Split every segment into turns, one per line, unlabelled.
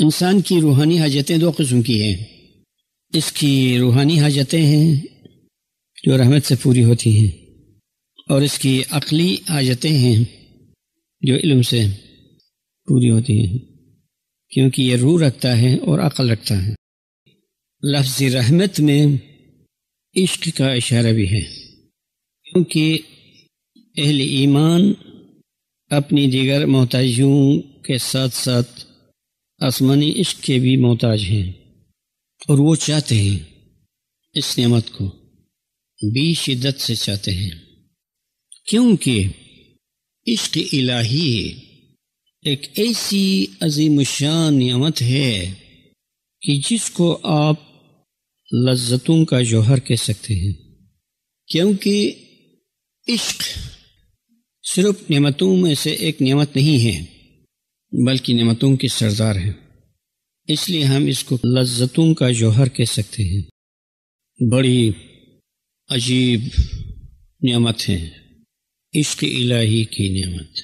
इंसान की रूहानी हाजतें दो किस्म की हैं इसकी रूहानी हाजतें हैं जो रहमत से पूरी होती हैं और इसकी अकली हाजतें हैं जो इल्म से पूरी होती हैं क्योंकि ये रूह रखता है और अकल रखता है लफ्ज़ रहमत में इश्क का इशारा भी है क्योंकि अहल ईमान अपनी दीगर मोहताजियों के साथ साथ आसमानी इश्क के भी मोहताज हैं और वो चाहते हैं इस नमत को भी शिद्दत से चाहते हैं क्योंकि इश्क इलाही एक ऐसी अजीम शान नियमत है कि जिसको आप लज्जतों का जौहर कह सकते हैं क्योंकि इश्क सिर्फ नियमतों में से एक नियमत नहीं है बल्कि नियमतों की सरदार है इसलिए हम इसको लज्जतों का जौहर कह सकते हैं बड़ी अजीब नियमत है इश्क इलाही की नियमत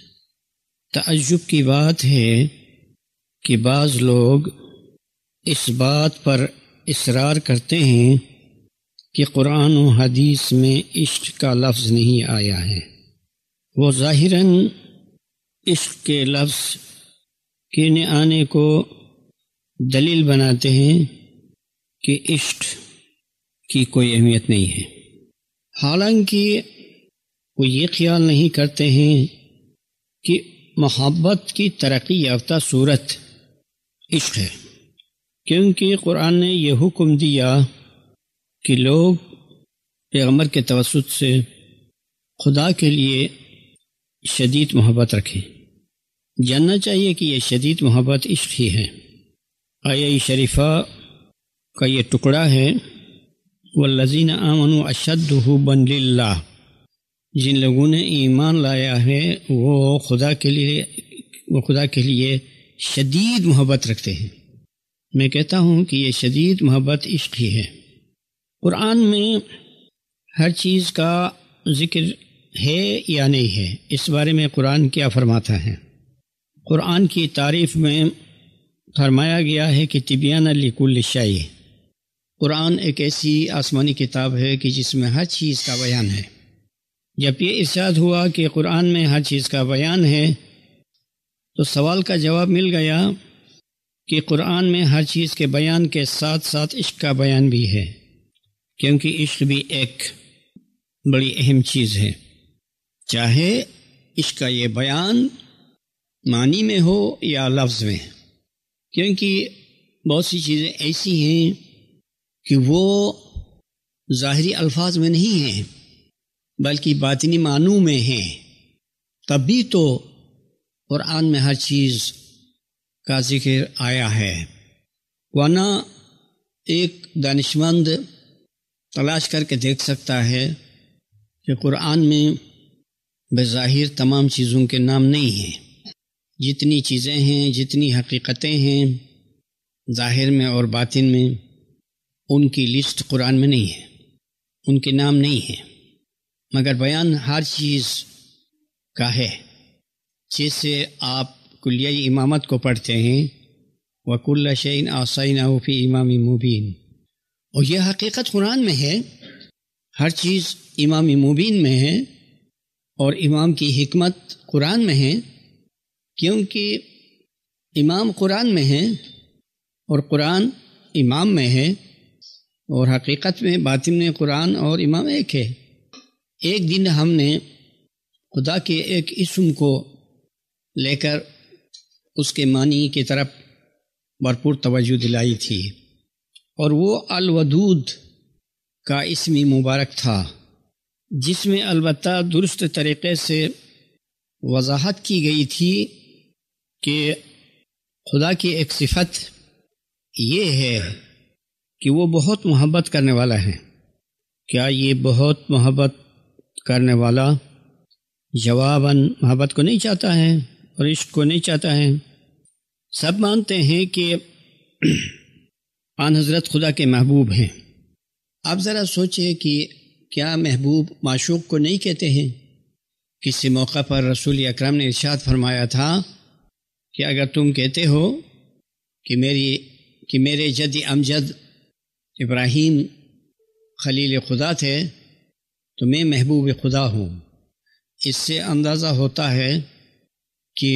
तजुब की बात है कि बाज़ लोग इस बात पर इसरार करते हैं कि कुरान और हदीस में इश्क का लफ्ज़ नहीं आया है वो ज़ाहिरन इश्क के लफ्ज़ के न आने को दलील बनाते हैं कि इश्क की कोई अहमियत नहीं है हालांकि वो ये ख्याल नहीं करते हैं कि मोहब्बत की तरक्की याफ्ता सूरत इश्क है क्योंकि कुरान ने यह हुक्म दिया कि लोग पैगम्बर के तवसत से खुदा के लिए शदीद मोहब्बत रखें जानना चाहिए कि यह शदीद मोहब्बत इश्क ही है आया शरीफा का ये टुकड़ा है व लजीन आमन अशद बन जिन लोगों ने ईमान लाया है वो खुदा के लिए वो खुदा के लिए शदीद मोहब्बत रखते हैं मैं कहता हूँ कि ये शदीद मोहब्बत इश्क ही है कुरान में हर चीज़ का जिक्र है या नहीं है इस बारे में कुरान क्या फरमाता है कुरान की तारीफ में फरमाया गया है कि तिबियान लिकुल शाही कुरान एक ऐसी आसमानी किताब है कि जिसमें हर चीज़ का बयान है जब ये इर्शाद हुआ कि कुरान में हर चीज़ का बयान है तो सवाल का जवाब मिल गया कि कुरान में हर चीज़ के बयान के साथ साथ इश्क का बयान भी है क्योंकि इश्क भी एक बड़ी अहम चीज़ है चाहे इश्क का ये बयान मानी में हो या लफ्ज़ में क्योंकि बहुत सी चीज़ें ऐसी हैं कि वो ज़ाहरी अल्फाज में नहीं हैं बल्कि बातनी मानू में हैं तब भी तो कुरान में हर चीज़ का जिक्र आया है वरना एक दानिशमंद तलाश करके देख सकता है कि कुरान में बज़ाहिर तमाम चीज़ों के नाम नहीं हैं जितनी चीज़ें हैं जितनी हकीकतें हैं ज़ाहिर में और बातिन में उनकी लिस्ट कुरान में नहीं है उनके नाम नहीं है मगर बयान हर चीज़ का है जैसे आप कुलिया इमामत को पढ़ते हैं वकुल्ल शैन आसाइन आऊफ़ी इमाम मुबीन और यह हकीकत कुरान में है हर चीज़ इमाम मुबीन में है और इमाम की हमत कुरान में है क्योंकि इमाम कुरान में है और कुरान इमाम में है और हकीकत में बातिन कुरान और इमाम एक है एक दिन हमने खुदा के एक इसम को लेकर उसके मानी की तरफ भरपूर तवज्जो दिलाई थी और वो अलवदूद का इसमी मुबारक था जिसमें अलबत् दुरुस्त तरीक़े से वजाहत की गई थी कि खुदा की एक सिफत ये है कि वो बहुत मोहब्बत करने वाला है क्या ये बहुत मोहब्बत करने वाला जवाबन मोहब्बत को नहीं चाहता है और इश्क को नहीं चाहता है सब मानते हैं कि पान हजरत खुदा के महबूब हैं आप ज़रा सोचिए कि क्या महबूब माशूक को नहीं कहते हैं किसी मौका पर रसूल अकरम ने इरशाद फरमाया था कि अगर तुम कहते हो कि मेरी कि मेरे जद अमजद इब्राहिम खलील खुदा थे तो मैं महबूब खुदा हूँ इससे अंदाज़ा होता है कि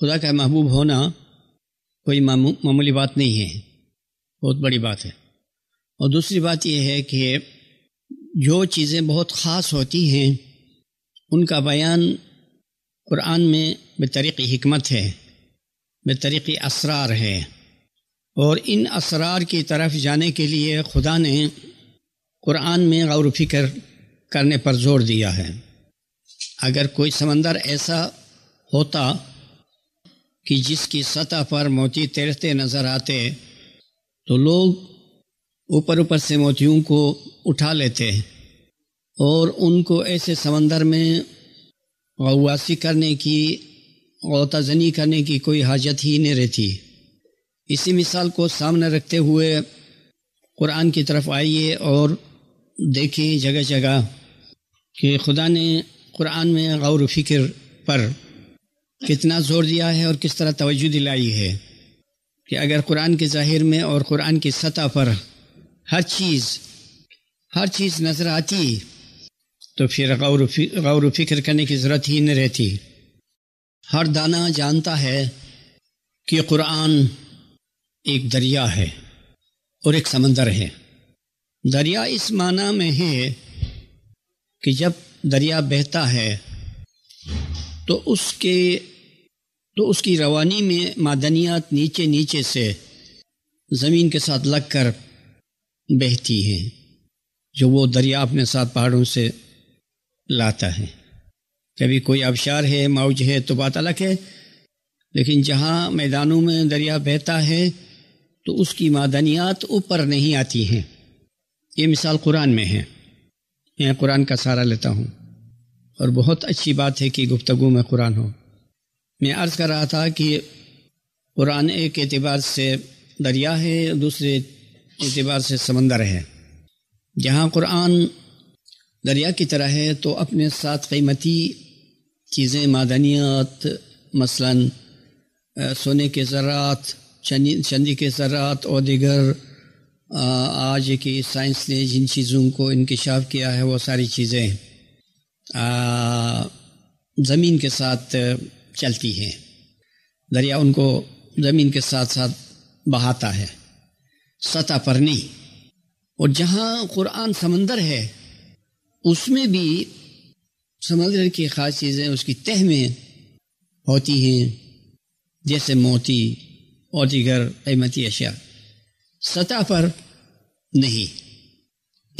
खुदा का महबूब होना कोई मामूली बात नहीं है बहुत बड़ी बात है और दूसरी बात यह है कि जो चीज़ें बहुत ख़ास होती हैं उनका बयान कुरान में बतरीक़ हमत है बतरीक़ असरार है और इन असरार की तरफ जाने के लिए खुदा ने कुरान में गौर फिक्र करने पर जोर दिया है अगर कोई समंदर ऐसा होता कि जिसकी सतह पर मोती तैरते नज़र आते तो लोग ऊपर ऊपर से मोतियों को उठा लेते हैं और उनको ऐसे समंदर में गवासी करने की गौताजनी करने की कोई हाजत ही नहीं रहती इसी मिसाल को सामने रखते हुए कुरान की तरफ आइए और देखें जगह जगह कि खुदा ने कुरान में गौर फिक्र पर कितना जोर दिया है और किस तरह तवज्जो दिलाई है कि अगर कुरान के ज़ाहिर में और कुरान की सतह पर हर चीज़ हर चीज़ नज़र आती तो फिर गौर गौर फिक्र करने की ज़रूरत ही नहीं रहती हर दाना जानता है कि कुरान एक दरिया है और एक समंदर है दरिया इस माना में है कि जब दरिया बहता है तो उसके तो उसकी रवानी में मादनियात नीचे नीचे से ज़मीन के साथ लग कर बहती हैं जो वो दरिया अपने साथ पहाड़ों से लाता है कभी कोई आबशार है माउज है तो बात अलग है लेकिन जहाँ मैदानों में दरिया बहता है तो उसकी मादनियात ऊपर नहीं आती हैं ये मिसाल कुरान में है मैं कुरान का सहारा लेता हूँ और बहुत अच्छी बात है कि गुफ्तगु में कुरान हो मैं अर्ज कर रहा था कि कुरान एक एतबार से दरिया है दूसरे एतबार से समंदर है जहाँ कुरान दरिया की तरह है तो अपने साथ कीमती चीज़ें मादनियात मसलन सोने के ज़रात चंदी के ज़रात और दिगर आज की साइंस ने जिन चीज़ों को इनकशाफ किया है वो सारी चीज़ें ज़मीन के साथ चलती हैं दरिया उनको ज़मीन के साथ साथ बहाता है सतह पर नहीं और जहाँ कुरान समंदर है उसमें भी समंदर की खास चीज़ें उसकी तह में होती हैं जैसे मोती और दीगर कीमती अशिया सतह पर नहीं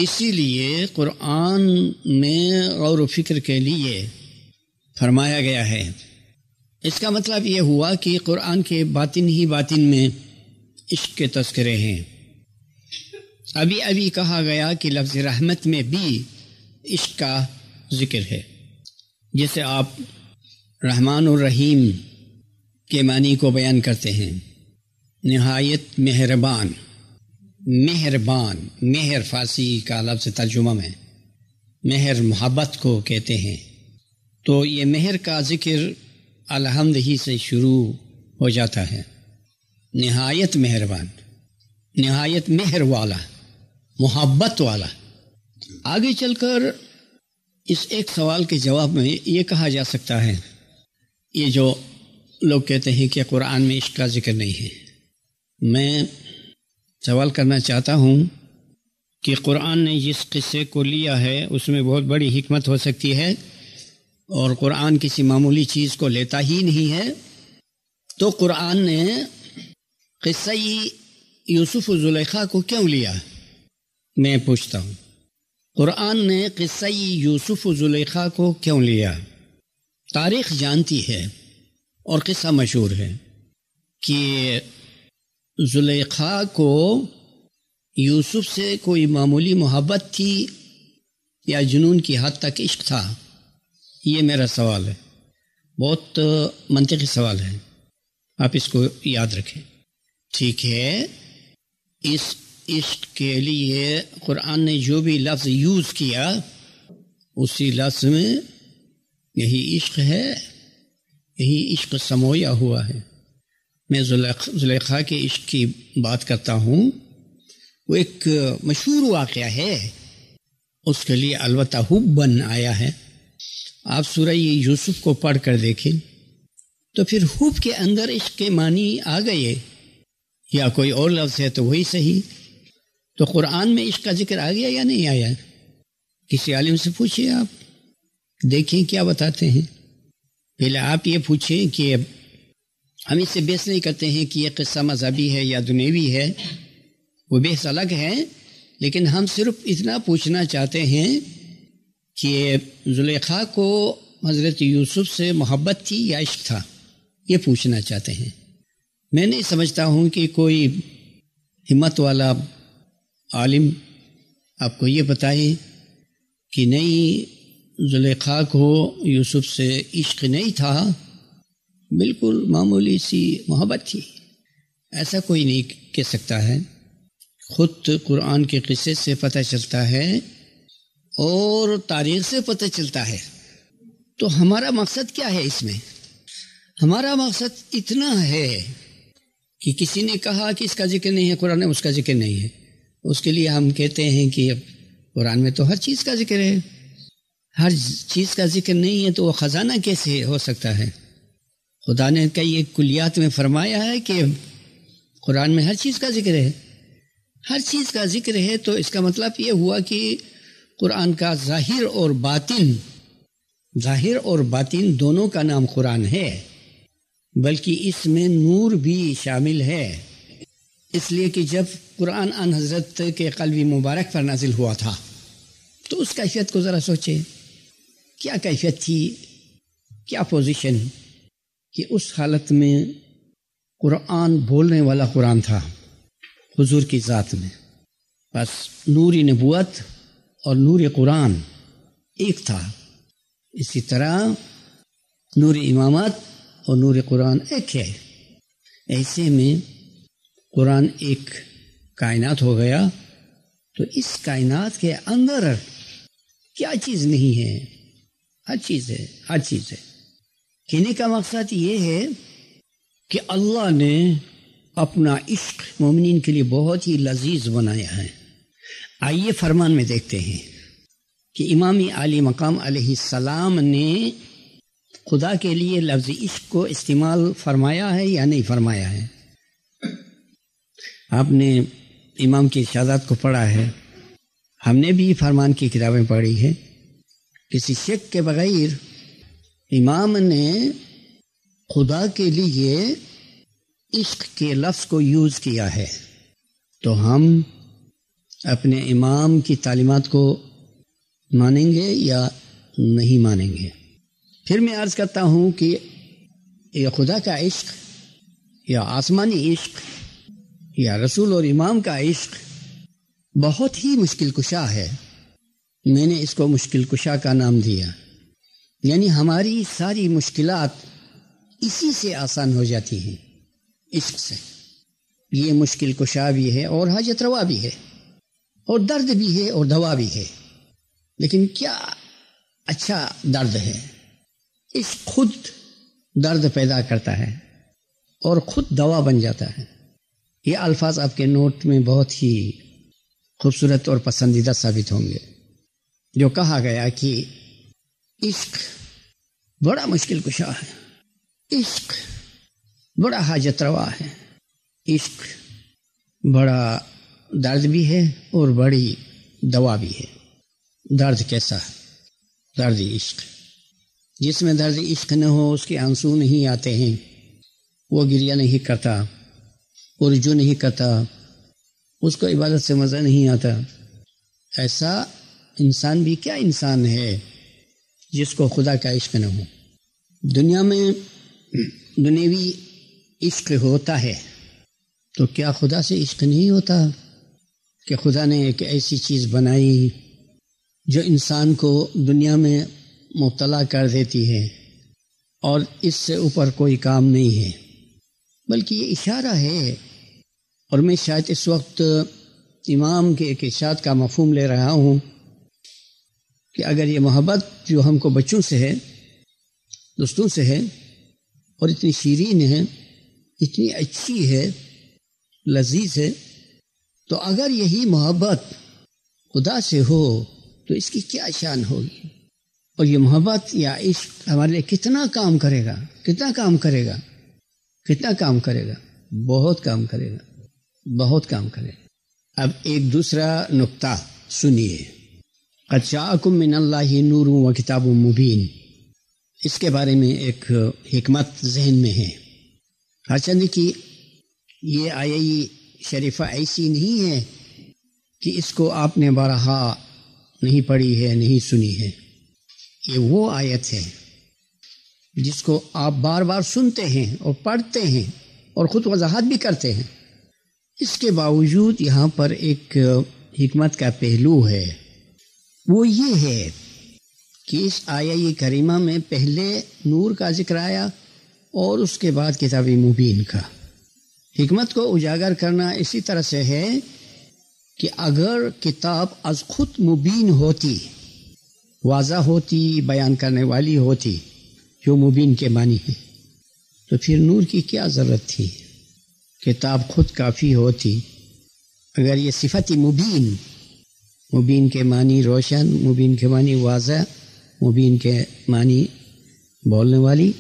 इसीलिए कुरान में गौर फिक्र के लिए फरमाया गया है इसका मतलब ये हुआ कि कुरान के बातिन ही बातिन में इश्क के तस्करे हैं अभी अभी कहा गया कि लफ्ज़ रहमत में भी इश्क का जिक्र है जैसे आप रहमान और रहीम के मानी को बयान करते हैं नहायत मेहरबान मेहरबान मेहर फारसी का लफ्ज़ तर्जुमा है मेहर मोहब्बत को कहते हैं तो ये मेहर का जिक्र अलहमद ही से शुरू हो जाता है नहायत मेहरबान नहायत मेहर वाला मोहब्बत वाला आगे चलकर इस एक सवाल के जवाब में ये कहा जा सकता है ये जो लोग कहते हैं कि कुरान में का जिक्र नहीं है मैं सवाल करना चाहता हूँ कि कुरान ने जिस किस्से को लिया है उसमें बहुत बड़ी हिकमत हो सकती है और कुरान किसी मामूली चीज़ को लेता ही नहीं है तो कुरान ने किस्सई यूसुफ जुलेखा को क्यों लिया मैं पूछता हूँ कुरान ने किस्सई यूसुफ जुलेखा को क्यों लिया तारीख जानती है और किस्सा मशहूर है कि जुलेखा को यूसुफ से कोई मामूली मोहब्बत थी या जुनून की हद तक इश्क था ये मेरा सवाल है बहुत मनतकी सवाल है आप इसको याद रखें ठीक है इस इश्क के लिए कुरान ने जो भी लफ्ज़ यूज़ किया उसी लफ्ज़ में यही इश्क है यही इश्क समोया हुआ है मैं जुलेखा के इश्क की बात करता हूँ वो एक मशहूर वाक़ है उसके लिए अलबत् हुबन आया है आप सूर्य यूसुफ को पढ़ कर देखें तो फिर हुब के अंदर इश्क के मानी आ गए या कोई और लफ्ज़ है तो वही सही तो कुरान में इश्क का जिक्र आ गया या नहीं आया किसी आलिम से पूछिए आप देखें क्या बताते हैं पहले आप ये पूछें कि हम इससे बहस नहीं करते हैं कि यह किस्सा मजहबी है या दुनेवी है वो बहस अलग है लेकिन हम सिर्फ इतना पूछना चाहते हैं कि जुलेखा को हज़रत यूसुफ से मोहब्बत थी या इश्क था ये पूछना चाहते हैं मैं नहीं समझता हूँ कि कोई हिम्मत वाला आलिम आपको ये बताए कि नहीं जुलेखा को यूसुफ से इश्क नहीं था बिल्कुल मामूली सी मोहब्बत थी ऐसा कोई नहीं कह सकता है ख़ुद कुरान के किस्से से पता चलता है और तारीख से पता चलता है तो हमारा मकसद क्या है इसमें हमारा मकसद इतना है कि किसी ने कहा कि इसका जिक्र नहीं है कुरान में उसका जिक्र नहीं है उसके लिए हम कहते हैं कि अब कुरान में तो हर चीज़ का जिक्र है हर चीज़ का जिक्र नहीं है तो वह ख़जाना कैसे हो सकता है खुदा ने कई एक कुलियात में फरमाया है कि कुरान में हर चीज़ का जिक्र है हर चीज़ का जिक्र है तो इसका मतलब ये हुआ कि कुरान का जाहिर और बातिन जाहिर और बातिन दोनों का नाम कुरान है बल्कि इसमें नूर भी शामिल है इसलिए कि जब कुरान अन हजरत के कलवी मुबारक पर नाजिल हुआ था तो उस कैफियत को ज़रा सोचें क्या कैफियत थी क्या पोजीशन कि उस हालत में कुरान बोलने वाला कुरान था हुजूर की ज़ात में बस नूरी नबूत और नूर कुरान एक था इसी तरह नूर इमामत और नूर कुरान एक है ऐसे में कुरान एक कायनात हो गया तो इस कायनात के अंदर क्या चीज़ नहीं है हर चीज़ है हर चीज़ है कहने का मकसद ये है कि अल्लाह ने अपना इश्क मोमिन के लिए बहुत ही लजीज बनाया है आइए फरमान में देखते हैं कि इमामी आली मकाम सलाम ने खुदा के लिए लफ्ज़ इश्क को इस्तेमाल फरमाया है या नहीं फरमाया है आपने इमाम की शादात को पढ़ा है हमने भी फरमान की किताबें पढ़ी है किसी शेख के बगैर इमाम ने खुदा के लिए इश्क के लफ्ज़ को यूज़ किया है तो हम अपने इमाम की तालीमत को मानेंगे या नहीं मानेंगे फिर मैं अर्ज़ करता हूँ कि यह खुदा का इश्क या आसमानी इश्क या रसूल और इमाम का इश्क बहुत ही मुश्किल कुशा है मैंने इसको मुश्किल कुशा का नाम दिया यानी हमारी सारी मुश्किलात इसी से आसान हो जाती हैं इश्क से ये मुश्किल कुशा भी है और हाजत रवा भी है और दर्द भी है और दवा भी है लेकिन क्या अच्छा दर्द है इस खुद दर्द पैदा करता है और खुद दवा बन जाता है ये अल्फाज आपके नोट में बहुत ही खूबसूरत और पसंदीदा साबित होंगे जो कहा गया कि इश्क बड़ा मुश्किल कुशा है इश्क बड़ा हाजत रवा है इश्क बड़ा दर्द भी है और बड़ी दवा भी है दर्द कैसा है दर्द इश्क जिसमें दर्द इश्क न हो उसके आंसू नहीं आते हैं वो गिरिया नहीं करता और जो नहीं करता उसको इबादत से मज़ा नहीं आता ऐसा इंसान भी क्या इंसान है जिसको खुदा का इश्क न हो दुनिया में दुनियावी इश्क होता है तो क्या खुदा से इश्क नहीं होता कि खुदा ने एक ऐसी चीज़ बनाई जो इंसान को दुनिया में मुबतला कर देती है और इससे ऊपर कोई काम नहीं है बल्कि ये इशारा है और मैं शायद इस वक्त इमाम के एक इशात का मफहम ले रहा हूँ कि अगर ये मोहब्बत जो हमको बच्चों से है दोस्तों से है और इतनी शीरीन है इतनी अच्छी है लजीज है तो अगर यही मोहब्बत खुदा से हो तो इसकी क्या शान होगी और ये मोहब्बत या इश्क हमारे लिए कितना काम करेगा कितना काम करेगा कितना काम करेगा बहुत काम करेगा बहुत काम करेगा अब एक दूसरा नुक्ता सुनिए कच्चाकुम मिन अल्लाह नूर व किताब मुबीन इसके बारे में एक हमत जहन में है हरचंद की ये आई शरीफा ऐसी नहीं है कि इसको आपने बारहा नहीं पढ़ी है नहीं सुनी है ये वो आयत है जिसको आप बार बार सुनते हैं और पढ़ते हैं और ख़ुद वजाहत भी करते हैं इसके बावजूद यहाँ पर एक हमत का पहलू है वो ये है कि इस आया करीमा में पहले नूर का जिक्र आया और उसके बाद किताबी मुबीन का हमत को उजागर करना इसी तरह से है कि अगर किताब अज खुद मुबीन होती वाजा होती बयान करने वाली होती जो मुबीन के मानी है तो फिर नूर की क्या ज़रूरत थी किताब खुद काफ़ी होती अगर ये सिफत मुबीन मुबीन के मानी रोशन मुबीन के मानी वाजा मुबीन के मानी बोलने वाली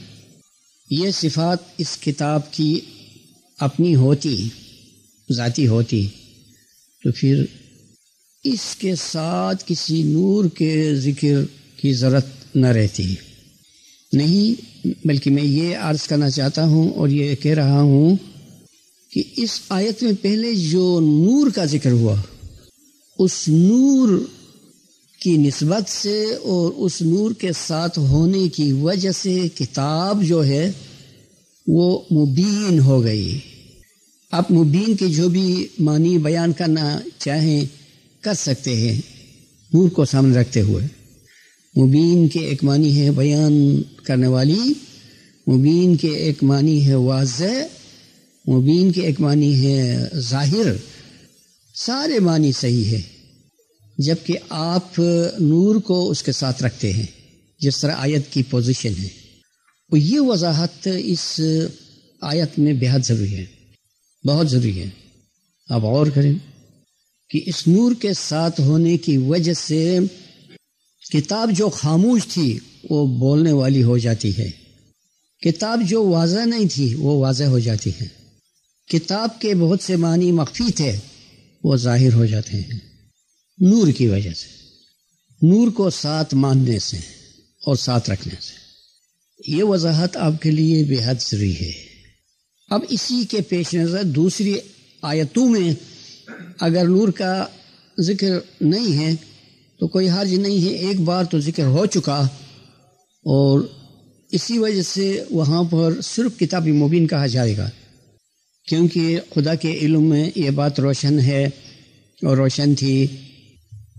ये सिफात इस किताब की अपनी होती जाती होती तो फिर इसके साथ किसी नूर के ज़िक्र की ज़रूरत न रहती नहीं बल्कि मैं ये अर्ज़ करना चाहता हूँ और ये कह रहा हूँ कि इस आयत में पहले जो नूर का जिक्र हुआ उस नूर की नस्बत से और उस नूर के साथ होने की वजह से किताब जो है वो मुबीन हो गई आप मुबीन के जो भी मानी बयान करना चाहें कर सकते हैं नूर को सामने रखते हुए मुबीन के एक मानी है बयान करने वाली मुबीन के एक मानी है वाज मुबीन के एक मानी है जाहिर सारे मानी सही है जबकि आप नूर को उसके साथ रखते हैं जिस तरह आयत की पोजीशन है और ये वजाहत इस आयत में बेहद ज़रूरी है बहुत ज़रूरी है आप और करें कि इस नूर के साथ होने की वजह से किताब जो खामोश थी वो बोलने वाली हो जाती है किताब जो वाजह नहीं थी वो वाजह हो जाती है किताब के बहुत से मानी मख्फी थे वो जाहिर हो जाते हैं नूर की वजह से नूर को साथ मानने से और साथ रखने से ये वजाहत आपके लिए बेहद जरूरी है अब इसी के पेश नज़र दूसरी आयतों में अगर नूर का जिक्र नहीं है तो कोई हर्ज नहीं है एक बार तो जिक्र हो चुका और इसी वजह से वहाँ पर सिर्फ किताब मुबीन कहा जाएगा क्योंकि खुदा के इल्म में ये बात रोशन है और रोशन थी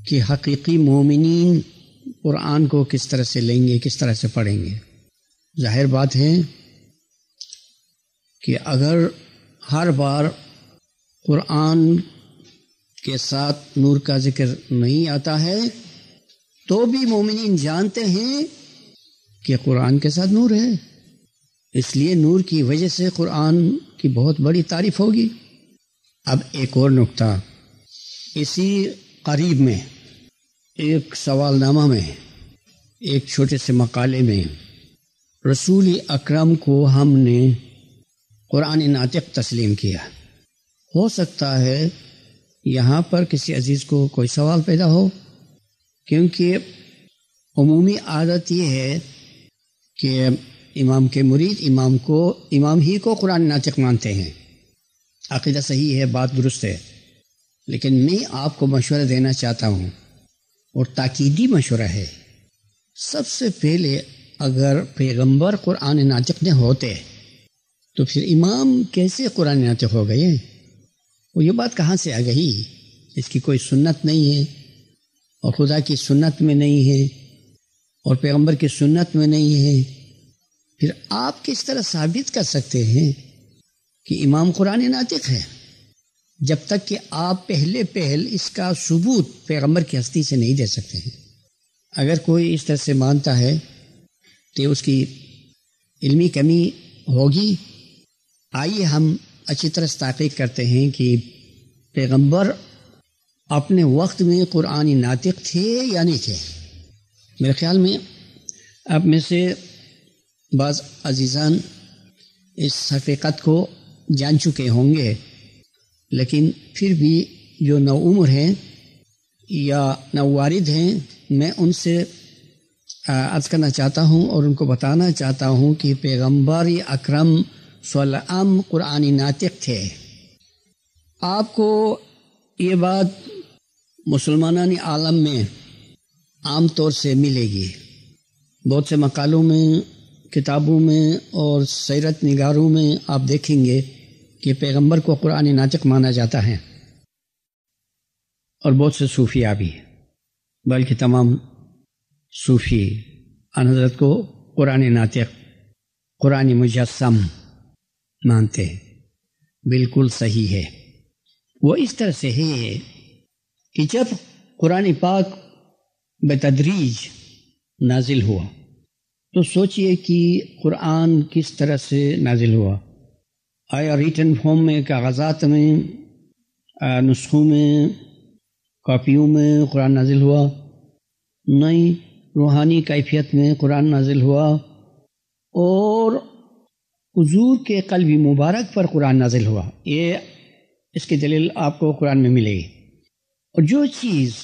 कि हकीकी मोमिन कुरान को किस तरह से लेंगे किस तरह से पढ़ेंगे जाहिर बात है कि अगर हर बार कुरान के साथ नूर का जिक्र नहीं आता है तो भी मोमिन जानते हैं कि कुरान के साथ नूर है इसलिए नूर की वजह से कुरान की बहुत बड़ी तारीफ होगी अब एक और नुकता इसी करीब में एक सवालनामा में एक छोटे से मकाले में रसूल अकरम को हमने कुरान नातिक तस्लीम किया हो सकता है यहाँ पर किसी अजीज़ को कोई सवाल पैदा हो क्योंकि अमूमी आदत ये है कि इमाम के मुरीद इमाम को इमाम ही को कुरान नातिक मानते हैं आकदा सही है बात दुरुस्त है लेकिन मैं आपको मशवरा देना चाहता हूँ और ताकीदी मशवरा है सबसे पहले अगर पैगम्बर कुरान नातिक ने होते तो फिर इमाम कैसे कुरान नाते हो गए वो ये बात कहाँ से आ गई इसकी कोई सुन्नत नहीं है और खुदा की सुन्नत में नहीं है और पैगंबर की सुन्नत में नहीं है फिर आप किस तरह साबित कर सकते हैं कि इमाम कुरान नातिक है जब तक कि आप पहले पहल इसका सबूत पैगंबर की हस्ती से नहीं दे सकते हैं अगर कोई इस तरह से मानता है तो उसकी इल्मी कमी होगी आइए हम अच्छी तरह स्थापित करते हैं कि पैगंबर अपने वक्त में कुरानी नातिक थे या नहीं थे मेरे ख्याल में आप में से बाज़ अजीज़ान इस हकीकत को जान चुके होंगे लेकिन फिर भी जो नवर हैं या नवारद हैं मैं उनसे अर्ज़ करना चाहता हूँ और उनको बताना चाहता हूँ कि पैगम्बर अक्रम सलाम कुरानी नातिक थे आपको ये बात मुसलमान आलम में आम तौर से मिलेगी बहुत से मकालों में किताबों में और सैरत निगारों में आप देखेंगे कि पैगंबर को कुरानी नाचक माना जाता है और बहुत से सूफिया भी बल्कि तमाम सूफी अन को कुरानी नातिक कुरान मुजस्म मानते हैं बिल्कुल सही है वो इस तरह से है कि जब कुरान पाक बतदरीज नाजिल हुआ तो सोचिए कि कुरान किस तरह से नाजिल हुआ आया रिटर्न फॉर्म में कागजात में नुस्खों में कापियों में कुरान नाजिल हुआ नई रूहानी कैफियत में कुरान नाजिल हुआ और हजूर के कल्बी मुबारक पर कुरान नाजिल हुआ ये इसकी दलील आपको कुरान में मिलेगी और जो चीज़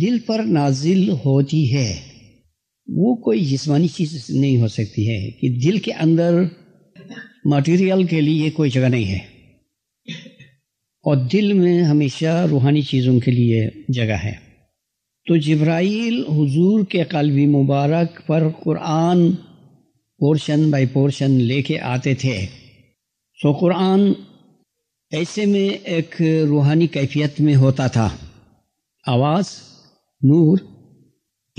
दिल पर नाजिल होती है वो कोई जिसमानी चीज़ नहीं हो सकती है कि दिल के अंदर मटेरियल के लिए कोई जगह नहीं है और दिल में हमेशा रूहानी चीज़ों के लिए जगह है तो जब्राइल हुजूर के कल्बी मुबारक पर कुरान पोर्शन बाय पोर्शन लेके आते थे सो कुरान ऐसे में एक रूहानी कैफियत में होता था आवाज़ नूर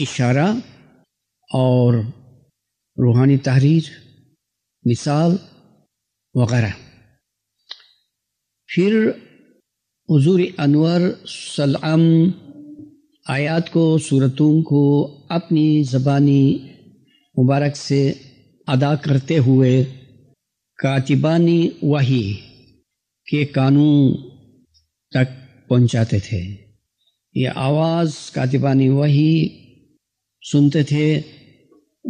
इशारा और रूहानी तहरीर मिसाल वगैरह फिर हजूर अनवर सलाम आयात को सूरतों को अपनी ज़बानी मुबारक से अदा करते हुए कातिबानी वही के कानून तक पहुंचाते थे ये आवाज़ कातिबानी वही सुनते थे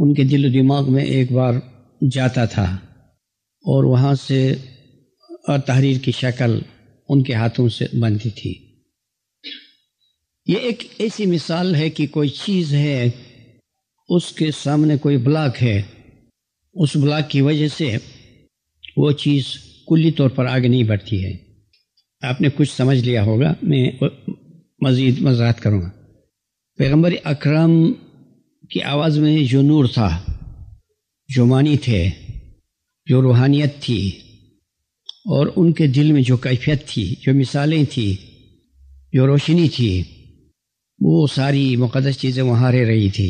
उनके दिल दिमाग में एक बार जाता था और वहाँ से तहरीर की शक्ल उनके हाथों से बनती थी ये एक ऐसी मिसाल है कि कोई चीज़ है उसके सामने कोई ब्लॉक है उस ब्लॉक की वजह से वो चीज़ कुल्ली तौर पर आगे नहीं बढ़ती है आपने कुछ समझ लिया होगा मैं मज़ीद मजात करूँगा पैगम्बर अक्रम की आवाज़ में जो नूर था जो मानी थे जो रूहानियत थी और उनके दिल में जो कैफियत थी जो मिसालें थी जो रोशनी थी वो सारी मुकदस चीज़ें वहाँ रह रही थी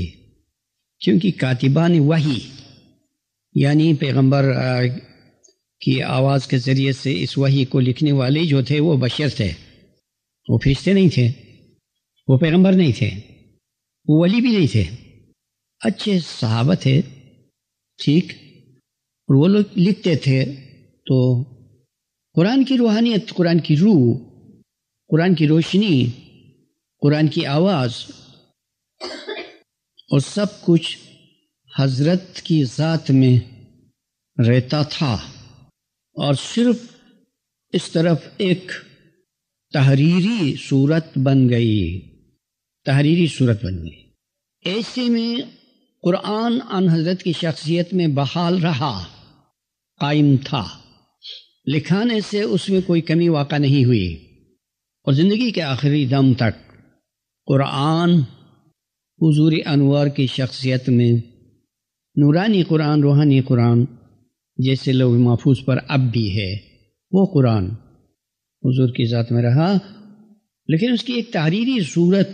क्योंकि कातिबा ने वही यानी पैगंबर की आवाज़ के ज़रिए से इस वही को लिखने वाले जो थे वो बशर थे वो फरिश्ते नहीं थे वो पैगंबर नहीं थे वो वली भी नहीं थे अच्छे सहाबा थे ठीक और वो लोग लिखते थे तो कुरान की रूहानियत कुरान की रूह कुरान की रोशनी कुरान की आवाज़ और सब कुछ हजरत की ज़ात में रहता था और सिर्फ इस तरफ एक तहरीरी सूरत बन गई तहरीरी सूरत बन गई ऐसे में कुरान अन हजरत की शख्सियत में बहाल रहा कायम था लिखाने से उसमें कोई कमी वाक़ नहीं हुई और ज़िंदगी के आखिरी दम तक कुरान हुजूर अनवर की शख्सियत में नूरानी कुरान रूहानी कुरान जैसे लोग महफूज पर अब भी है वो कुरान हजूर की ज़ात में रहा लेकिन उसकी एक तहरीरी सूरत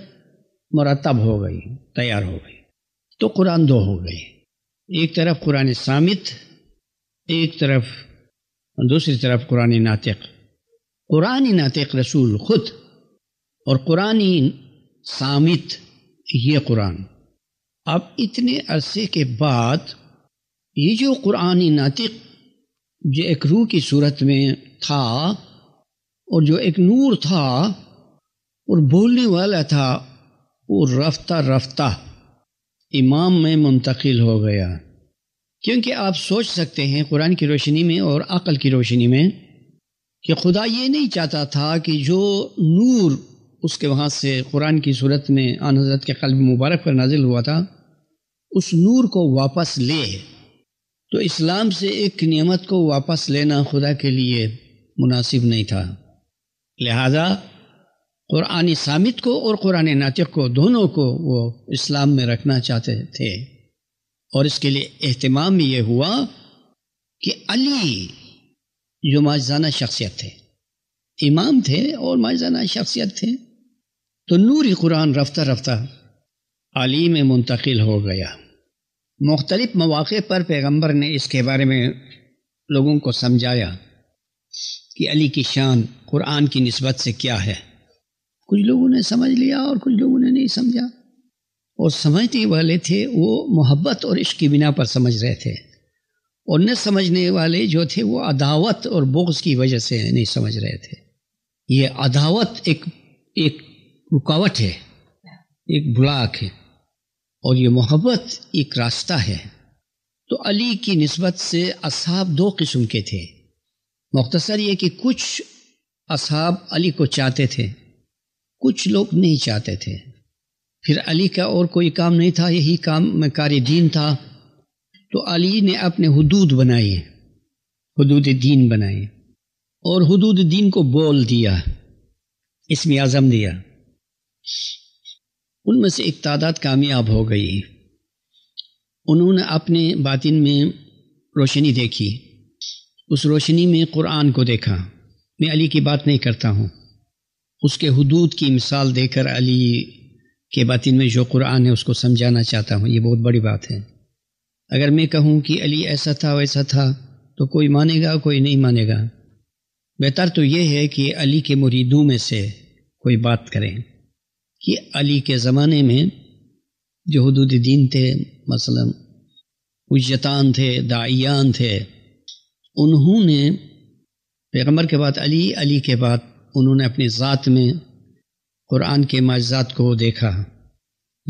मरतब हो गई तैयार हो गई तो कुरान दो हो गए एक तरफ कुरान सामित एक तरफ दूसरी तरफ कुरान नातिक कुरान नातिक रसूल खुद और क़ुरानी सामित ये कुरान अब इतने अरसे के बाद ये जो कुरानी नातिक जो एक रूह की सूरत में था और जो एक नूर था और बोलने वाला था वो रफ्ता रफ्ता इमाम में मुंतकिल हो गया क्योंकि आप सोच सकते हैं कुरान की रोशनी में और अकल की रोशनी में कि खुदा ये नहीं चाहता था कि जो नूर उसके वहाँ से कुरान की सूरत में आन हजरत के कल्ब मुबारक पर नाजिल हुआ था उस नूर को वापस ले तो इस्लाम से एक नियमत को वापस लेना खुदा के लिए मुनासिब नहीं था लिहाजा क़ुरान सामित को और क़ुरान नातिक को दोनों को वो इस्लाम में रखना चाहते थे और इसके लिए अहतमाम ये हुआ कि अली जो माजाना शख्सियत थे इमाम थे और माजाना शख्सियत थे तो नूरी कुरान रफ्ता रफ्ता अली में मुंतकिल हो गया मुख्तलिफ मौाक़े पर पैगम्बर ने इसके बारे में लोगों को समझाया कि अली की शान कुरान की नस्बत से क्या है कुछ लोगों ने समझ लिया और कुछ लोगों ने नहीं समझा और समझने वाले थे वो मोहब्बत और इश्क की बिना पर समझ रहे थे और न समझने वाले जो थे वो अदावत और बोझ की वजह से नहीं समझ रहे थे ये अदावत एक एक रुकावट है एक ब्लॉक है और ये मोहब्बत एक रास्ता है तो अली की नस्बत से असहाब दो किस्म के थे मख्तसर ये कि कुछ असहाब अली को चाहते थे कुछ लोग नहीं चाहते थे फिर अली का और कोई काम नहीं था यही काम में कारी दीन था तो अली ने अपने हदूद बनाए हदूद दीन बनाए और हदूद दीन को बोल दिया इसमें आज़म दिया उनमें से एक तादाद कामयाब हो गई उन्होंने अपने बातिन में रोशनी देखी उस रोशनी में कुरान को देखा मैं अली की बात नहीं करता हूँ उसके हदूद की मिसाल देकर अली के बातिन में जो कुरान है उसको समझाना चाहता हूँ ये बहुत बड़ी बात है अगर मैं कहूँ कि अली ऐसा था वैसा था तो कोई मानेगा कोई नहीं मानेगा बेहतर तो ये है कि अली के मुरीदों में से कोई बात करें कि अली के ज़माने में जो हदूद दीन थे मसलन उजतान थे दाइयान थे उन्होंने पैगम्बर के बाद अली अली के बाद उन्होंने अपनी ज़ात में कुरान के माजात को देखा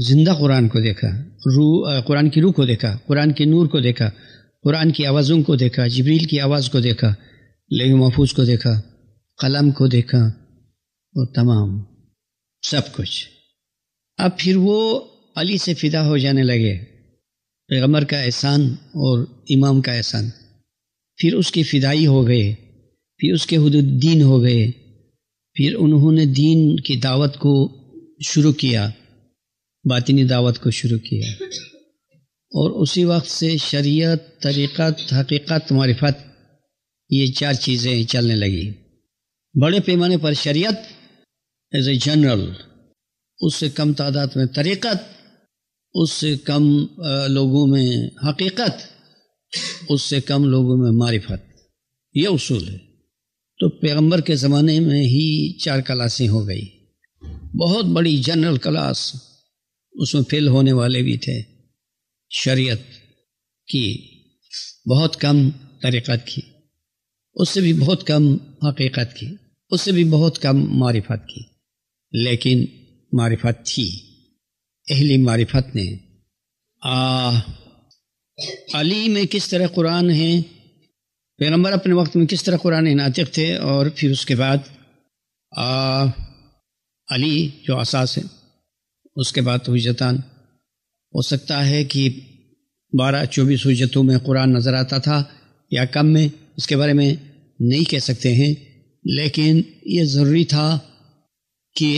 जिंदा कुरान को देखा रू कुरान की रूह को देखा कुरान के नूर को देखा कुरान की आवाज़ों को देखा जबरील की आवाज़ को देखा लही महफूज को देखा कलम को देखा और तमाम सब कुछ अब फिर वो अली से फिदा हो जाने लगे पैगम्बर का एहसान और इमाम का एहसान फिर उसकी फिदाई हो गए फिर उसके हदुद्दीन हो गए फिर उन्होंने दीन की दावत को शुरू किया बातिनी दावत को शुरू किया और उसी वक्त से शरीयत तरीक़त हकीक़त मारफ़त ये चार चीज़ें चलने लगी बड़े पैमाने पर शरीयत एज ए जनरल उससे कम तादाद में तरीक़त उससे कम लोगों में हकीकत उससे कम लोगों में मारिफत ये उसूल है तो पैगंबर के ज़माने में ही चार क्लासें हो गई बहुत बड़ी जनरल क्लास उसमें फेल होने वाले भी थे शरीयत की बहुत कम तरीक़त की उससे भी बहुत कम हकीकत की उससे भी बहुत कम मारिफत की लेकिन मारिफत थी अहली मारिफत ने आ, अली में किस तरह कुरान है पैगम्बर अपने वक्त में किस तरह कुरान नातिक थे और फिर उसके बाद आ, अली जो असास है उसके बाद तो हजतान हो सकता है कि बारह चौबीस हजतों में कुरान नज़र आता था या कम में इसके बारे में नहीं कह सकते हैं लेकिन ये ज़रूरी था की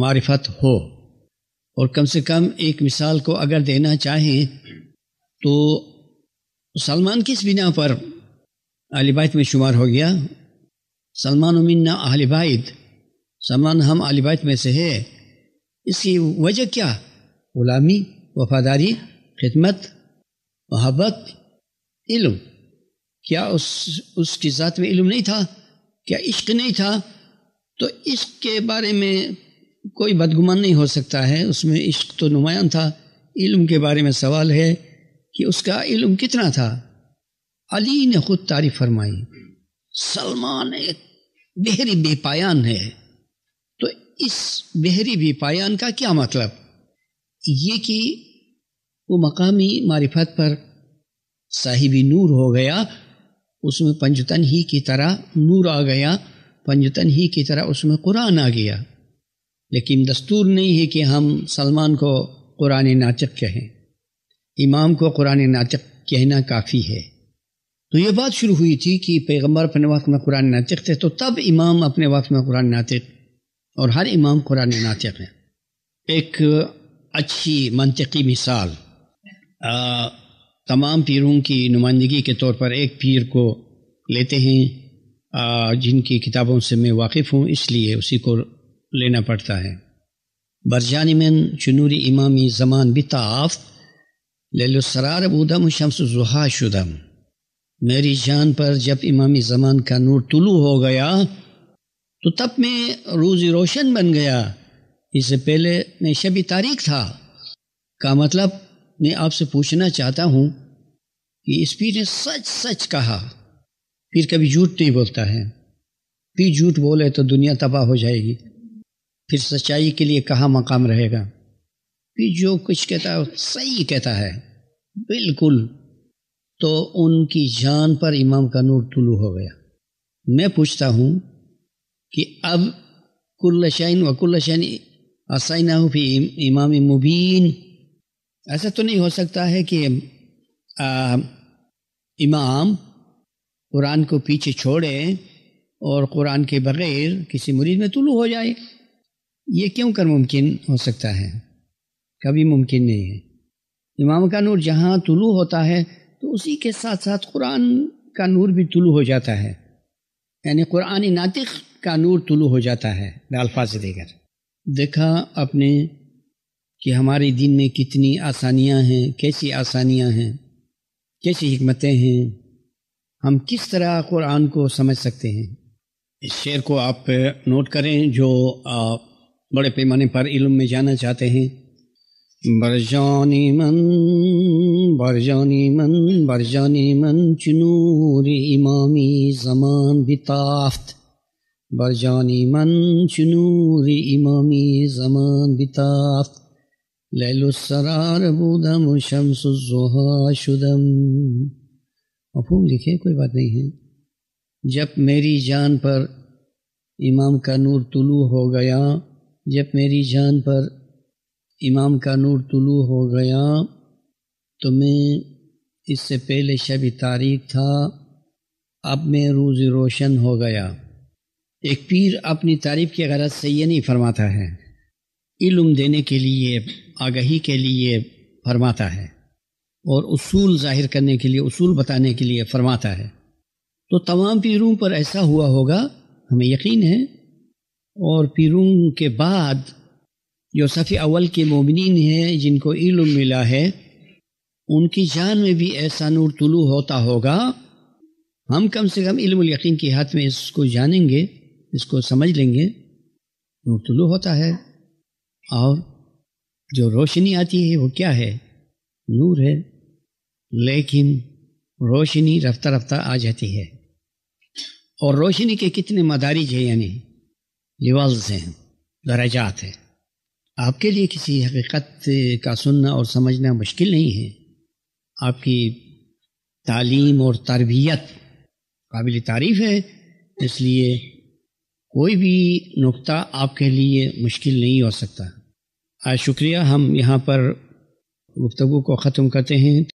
मारिफत हो और कम से कम एक मिसाल को अगर देना चाहें तो सलमान किस बिना पर अलिबाइत में शुमार हो गया सलमान उमिना अलिबाइत सलमान हम अलिबाइत में से है इसकी वजह क्या गुलामी वफादारी खिदमत मोहब्बत इल्म क्या उस उसकी ज़ात में इल्म नहीं था क्या इश्क नहीं था तो इश्क के बारे में कोई बदगुमान नहीं हो सकता है उसमें इश्क तो नुमायां था इल्म के बारे में सवाल है कि उसका इल्म कितना था अली ने खुद तारीफ फरमाई सलमान एक बहरी बेपायान है तो इस बहरी बेपायान का क्या मतलब ये कि वो मकामी मारिफत पर साहिबी नूर हो गया उसमें पंचतन ही की तरह नूर आ गया पंजतन ही की तरह उसमें कुरान आ गया लेकिन दस्तूर नहीं है कि हम सलमान को कुरान नाचक कहें इमाम को कुरान नाचक कहना काफ़ी है तो ये बात शुरू हुई थी कि पैगंबर अपने वक्त में कुरान नाचक थे तो तब इमाम अपने वक्त में कुरान नाचक और हर इमाम कुरान नाचक है एक अच्छी मनतकी मिसाल आ, तमाम पीरों की नुमाइंदगी के तौर पर एक पीर को लेते हैं जिनकी किताबों से मैं वाकिफ़ हूँ इसलिए उसी को लेना पड़ता है बरजानिमन चनूरी इमामी जमान बिताफ सरार उदम शम्स जुहा शुदम मेरी जान पर जब इमामी जमान का नूर तुलू हो गया तो तब मैं रोज़ी रोशन बन गया इससे पहले मैं शब तारीख था का मतलब मैं आपसे पूछना चाहता हूँ कि इस पीर ने सच सच कहा फिर कभी झूठ नहीं बोलता है फिर झूठ बोले तो दुनिया तबाह हो जाएगी फिर सच्चाई के लिए कहाँ मकाम रहेगा फिर जो कुछ कहता है सही कहता है बिल्कुल तो उनकी जान पर इमाम का नूर तुलू हो गया मैं पूछता हूँ कि अब कुल्ल शाइन वकुल्ल शाइन इमाम मुबीन ऐसा तो नहीं हो सकता है कि आ, इमाम कुरान को पीछे छोड़े और कुरान के बग़ैर किसी मुरीद में तुलू हो जाए ये क्यों कर मुमकिन हो सकता है कभी मुमकिन नहीं है इमाम का नूर जहाँ तुलू होता है तो उसी के साथ साथ कुरान का नूर भी तुलू हो जाता है यानी कुरान नातिक का नूर तुलू हो जाता है अल्फाज देकर देखा अपने कि हमारे दिन में कितनी आसानियाँ हैं कैसी आसानियाँ हैं कैसी हमतें हैं हम किस तरह कुरान को समझ सकते हैं इस शेर को आप नोट करें जो आप बड़े पैमाने पर इलम में जाना चाहते हैं बरजानी मन बरजानी मन बरजानी मन चनूर इमामी जमान बिताफ्त बरजानी मन चुनूर इमामी जमान बिताफ्त लैलुसरार बुदम शमसुजोहा शुदम मफहम लिखे कोई बात नहीं है जब मेरी जान पर इमाम का नूर तुलू हो गया जब मेरी जान पर इमाम का नूर तुलू हो गया तो मैं इससे पहले शब तारीख था अब मैं रोज़ रोशन हो गया एक पीर अपनी तारीफ की गरज से ये नहीं फरमाता है इल्म देने के लिए आगही के लिए फरमाता है और उसूल जाहिर करने के लिए उसूल बताने के लिए फरमाता है तो तमाम पीरों पर ऐसा हुआ होगा हमें यकीन है और पीरों के बाद जो सफ़ी अवल के मोमिन हैं जिनको इल्म मिला है उनकी जान में भी ऐसा नूर तुलू होता होगा हम कम से कम इल्म यकीन के हाथ में इसको जानेंगे इसको समझ लेंगे नूर तुलू होता है और जो रोशनी आती है वो क्या है नूर है लेकिन रोशनी रफ्ता रफ्ता आ जाती है और रोशनी के कितने मदारिज हैं यानी लिवल्स हैं दराजात हैं आपके लिए किसी हकीकत का सुनना और समझना मुश्किल नहीं है आपकी तालीम और तरबियत काबिल तारीफ है इसलिए कोई भी नुक्ता आपके लिए मुश्किल नहीं हो सकता आज शुक्रिया हम यहाँ पर गुफ्तु को ख़त्म करते हैं